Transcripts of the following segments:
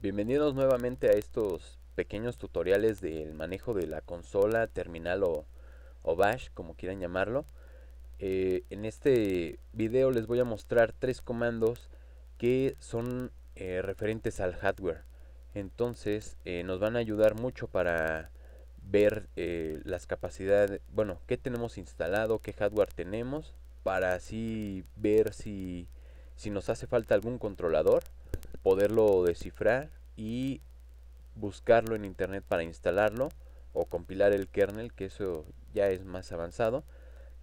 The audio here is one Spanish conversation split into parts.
Bienvenidos nuevamente a estos pequeños tutoriales del manejo de la consola, terminal o, bash, como quieran llamarlo. Eh, en este video les voy a mostrar tres comandos que son eh, referentes al hardware. Entonces eh, nos van a ayudar mucho para ver las capacidades, bueno, qué tenemos instalado, qué hardware tenemos, para así ver si, si nos hace falta algún controlador poderlo descifrar y buscarlo en internet para instalarlo o compilar el kernel, que eso ya es más avanzado,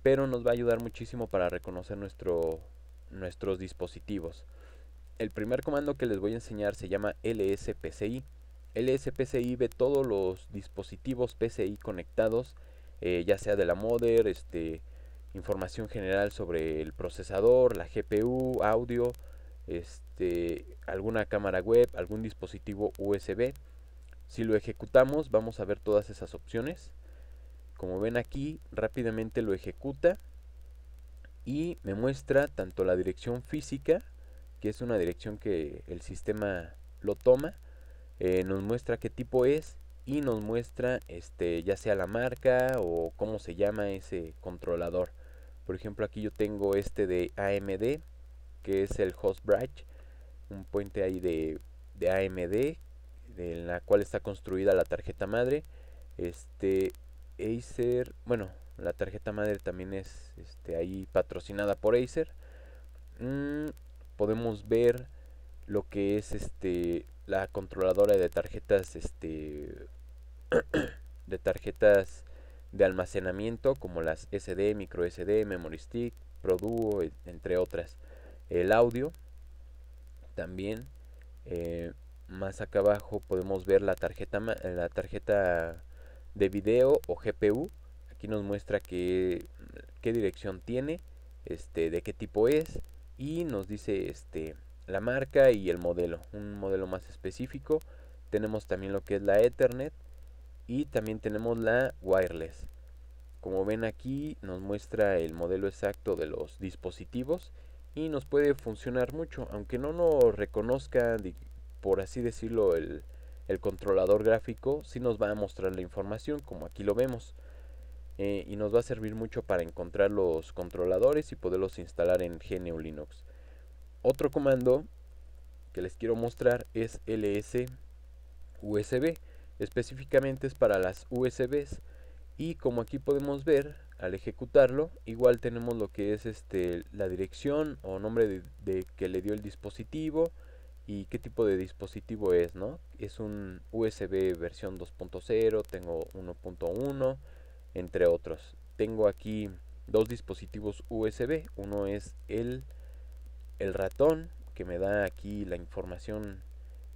pero nos va a ayudar muchísimo para reconocer nuestro, nuestros dispositivos. El primer comando que les voy a enseñar se llama LSPCI. LSPCI ve todos los dispositivos PCI conectados, eh, ya sea de la mother este, información general sobre el procesador, la GPU, audio, este, este, alguna cámara web, algún dispositivo USB. Si lo ejecutamos vamos a ver todas esas opciones. Como ven aquí, rápidamente lo ejecuta y me muestra tanto la dirección física, que es una dirección que el sistema lo toma, eh, nos muestra qué tipo es y nos muestra este, ya sea la marca o cómo se llama ese controlador. Por ejemplo, aquí yo tengo este de AMD, que es el host bridge un puente ahí de, AMD en la cual está construida la tarjeta madre. Este Acer, bueno, la tarjeta madre también es este, ahí patrocinada por Acer. Mm, podemos ver lo que es este la controladora de tarjetas este de tarjetas de almacenamiento como las SD, micro SD, memory stick, Pro Duo, e, entre otras. El audio también. Eh, más acá abajo podemos ver la tarjeta, eh, la tarjeta de video o GPU. Aquí nos muestra qué, qué dirección tiene, este, de qué tipo es y nos dice este, la marca y el modelo, un modelo más específico. Tenemos también lo que es la Ethernet y también tenemos la wireless. Como ven aquí nos muestra el modelo exacto de los dispositivos y nos puede funcionar mucho, aunque no nos reconozca, por así decirlo, el, controlador gráfico, sí nos va a mostrar la información, como aquí lo vemos, eh, y nos va a servir mucho para encontrar los controladores y poderlos instalar en GNU Linux. Otro comando que les quiero mostrar es ls USB, específicamente es para las USBs, y como aquí podemos ver, al ejecutarlo igual tenemos lo que es este la dirección o nombre de, que le dio el dispositivo y qué tipo de dispositivo es no es un usb versión 2.0 tengo 1.1 entre otros tengo aquí dos dispositivos usb uno es el el ratón que me da aquí la información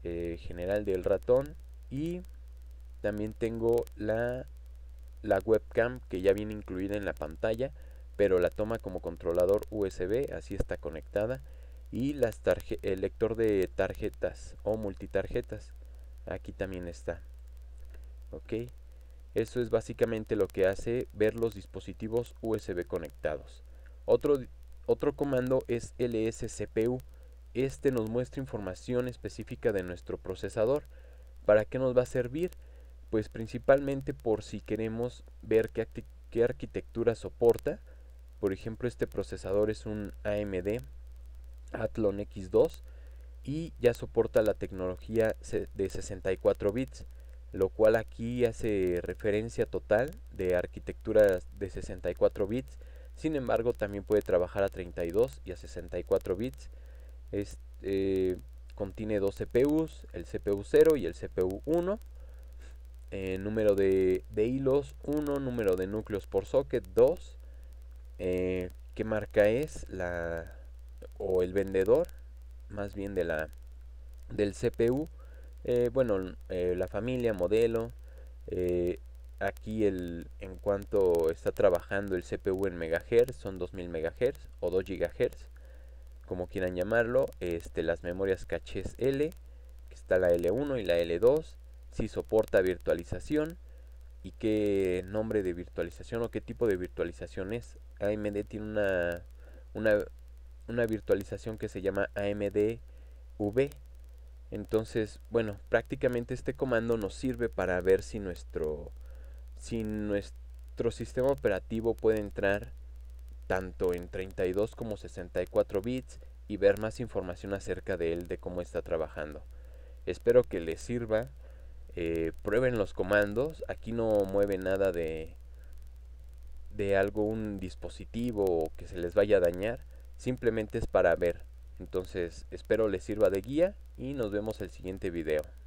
eh, general del ratón y también tengo la la webcam que ya viene incluida en la pantalla, pero la toma como controlador USB, así está conectada, y el lector de tarjetas o multitarjetas, aquí también está. Ok, eso es básicamente lo que hace ver los dispositivos USB conectados. Otro, otro comando es LSCPU, este nos muestra información específica de nuestro procesador. ¿Para qué nos va a servir? Pues principalmente por si queremos ver qué, arquitectura soporta. Por ejemplo, este procesador es un AMD Athlon X2 y ya soporta la tecnología de 64 bits, lo cual aquí hace referencia total de arquitectura de 64 bits. Sin embargo, también puede trabajar a 32 y a 64 bits. Este, contiene dos CPUs, el CPU 0 y el CPU 1. Eh, número de, hilos 1, número de núcleos por socket 2, eh, qué marca es la o el vendedor más bien de la del CPU, eh, bueno la familia, modelo, aquí el en cuanto está trabajando el CPU en megahertz son 2000 megahertz o 2 gigahertz como quieran llamarlo, este, las memorias cachés L, que está la L1 y la L2, si soporta virtualización y qué nombre de virtualización o qué tipo de virtualización es. AMD tiene una, una, virtualización que se llama AMD V. Entonces, bueno, prácticamente este comando nos sirve para ver si nuestro, si nuestro sistema operativo puede entrar tanto en 32 como 64 bits y ver más información acerca de él, de cómo está trabajando. Espero que les sirva. Eh, prueben los comandos. Aquí no mueve nada de, de algo, un dispositivo que se les vaya a dañar. Simplemente es para ver. Entonces espero les sirva de guía y nos vemos el siguiente video.